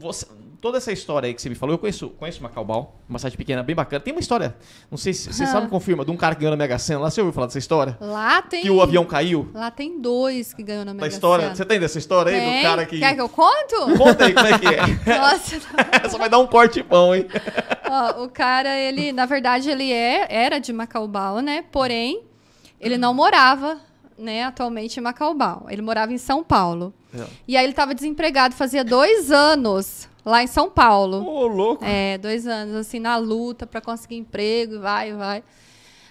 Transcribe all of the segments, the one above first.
Você, toda essa história aí que você me falou, eu conheço, conheço Macaubal, uma cidade pequena bem bacana. Tem uma história, não sei se você ah. sabe, confirma, de um cara que ganhou na Mega Sena. Lá você ouviu falar dessa história? Lá tem. Que o avião caiu? Lá tem dois que ganhou na Mega da história, Sena. Você tem dessa história tem. aí do cara que. Quer que eu conto? Conta aí como é que é. Nossa. Só vai dar um corte bom, hein? Ó, o cara, ele, na verdade, ele é, era de Macaubal, né? Porém, ele não morava, né, atualmente em Macaubal. Ele morava em São Paulo. É. E aí ele tava desempregado, fazia dois anos lá em São Paulo. Ô, oh, louco! É, dois anos, assim, na luta para conseguir emprego, vai, vai.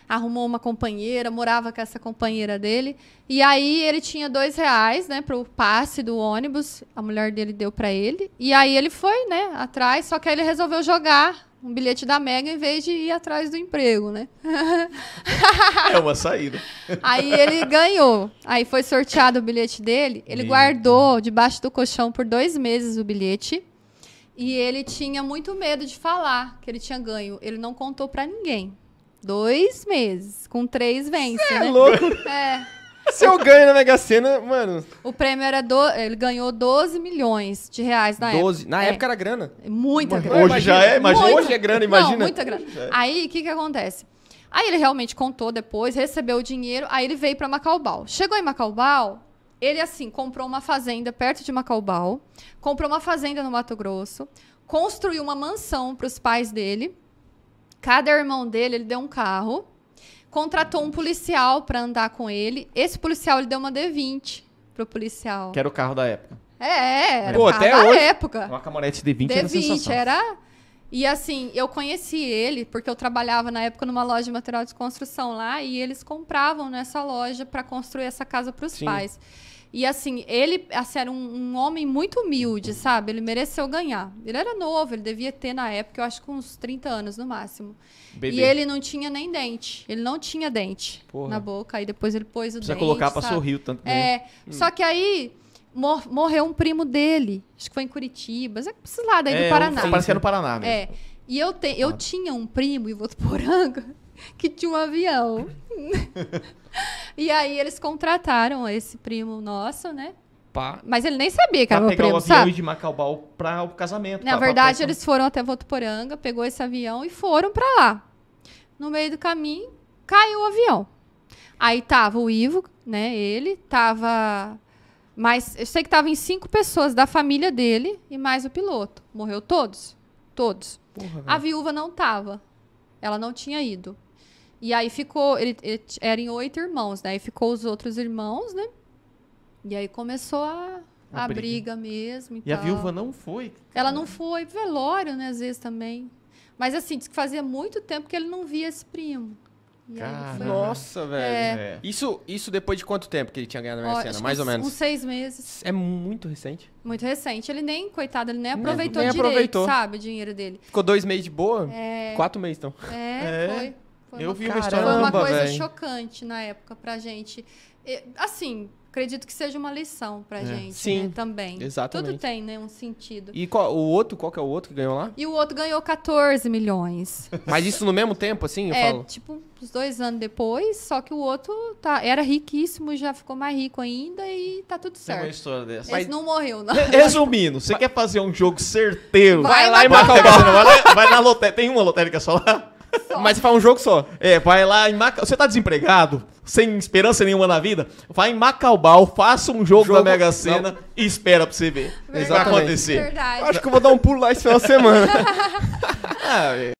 Arrumou uma companheira, morava com essa companheira dele. E aí ele tinha dois reais, né, pro passe do ônibus. A mulher dele deu para ele. E aí ele foi, né, atrás, só que aí ele resolveu jogar um bilhete da Mega em vez de ir atrás do emprego, né? é uma saída. Aí ele ganhou. Aí foi sorteado o bilhete dele. Ele Meu. guardou debaixo do colchão por dois meses o bilhete. E ele tinha muito medo de falar que ele tinha ganho. Ele não contou para ninguém. Dois meses, com três vences. É né? é louco? É. Se eu ganho na Mega Sena, mano. O prêmio era. Do... Ele ganhou 12 milhões de reais na 12. época. Na é. época era grana. Muita grana. Hoje imagina. já é, imagina. Muita. Hoje é grana, imagina. Não, muita grana. É. Aí, o que, que acontece? Aí ele realmente contou depois, recebeu o dinheiro, aí ele veio para Macaubal. Chegou em Macaubal, ele assim, comprou uma fazenda perto de Macaubal, comprou uma fazenda no Mato Grosso, construiu uma mansão para os pais dele. Cada irmão dele, ele deu um carro contratou um policial para andar com ele. Esse policial ele deu uma D20 pro policial. Que era o carro da época. É, era Pô, o carro até da hoje, época. Uma caminhonete D20 D20 era, era e assim, eu conheci ele porque eu trabalhava na época numa loja de material de construção lá e eles compravam nessa loja para construir essa casa para os pais. E assim, ele assim, era um, um, homem muito humilde, sabe? Ele mereceu ganhar. Ele era novo, ele devia ter na época, eu acho que uns 30 anos no máximo. Bebê. E ele não tinha nem dente. Ele não tinha dente Porra. na boca. Aí depois ele pôs o Precisa dente. Precisa colocar para sorrir tanto. É. Hum. Só que aí mor morreu um primo dele. Acho que foi em Curitiba. É esses lados é, do Paraná. Sim, parecia é no Paraná mesmo. É. E eu, te, eu ah. tinha um primo, Ivotuporanga, que tinha um avião. e aí eles contrataram esse primo nosso, né? Pá. Mas ele nem sabia que era meu primo, o avião de Macaubal para o casamento. Na pra, verdade, pra eles foram até Votuporanga, pegou esse avião e foram para lá. No meio do caminho, caiu o avião. Aí tava o Ivo, né? Ele tava mas eu sei que estavam em cinco pessoas da família dele e mais o piloto. Morreu todos? Todos. Porra, a viúva não estava Ela não tinha ido. E aí ficou. Ele, ele, eram oito irmãos, né? e ficou os outros irmãos, né? E aí começou a, a, a briga. briga. mesmo. E, e a viúva não foi? Ela não foi. Velório, né? Às vezes também. Mas assim, diz que fazia muito tempo que ele não via esse primo. Cara, Nossa, é. velho. É. Isso, isso depois de quanto tempo que ele tinha ganhado a Mega Sena? Mais ou menos? Uns seis meses. É muito recente. Muito recente. Ele nem, coitado, ele nem aproveitou nem, nem direito, aproveitou. sabe, o dinheiro dele. Ficou dois meses de boa? É... Quatro meses, então. É, é? foi. foi eu uma... vi uma história Foi uma coisa véio. chocante na época pra gente. Assim, acredito que seja uma lição pra é. gente Sim, né, também. Exatamente. Tudo tem, né, um sentido. E qual, o outro, qual que é o outro que ganhou lá? E o outro ganhou 14 milhões. Mas isso no mesmo tempo, assim, eu é, falo? tipo, uns dois anos depois, só que o outro tá, era riquíssimo, já ficou mais rico ainda e tá tudo certo. É uma história dessa. Mas não morreu, não. Resumindo, você quer fazer um jogo certeiro? Vai, vai lá e mata o vai, vai na lotérica. Tem uma lotérica só lá? Só. Mas você faz um jogo só. É, vai lá em marca. Você tá desempregado? sem esperança nenhuma na vida, vai em Macaubal, faça um jogo, jogo da Mega Sena não. e espera pra você ver o que vai acontecer. Verdade. Acho que eu vou dar um pulo lá esse final de semana. ah, é.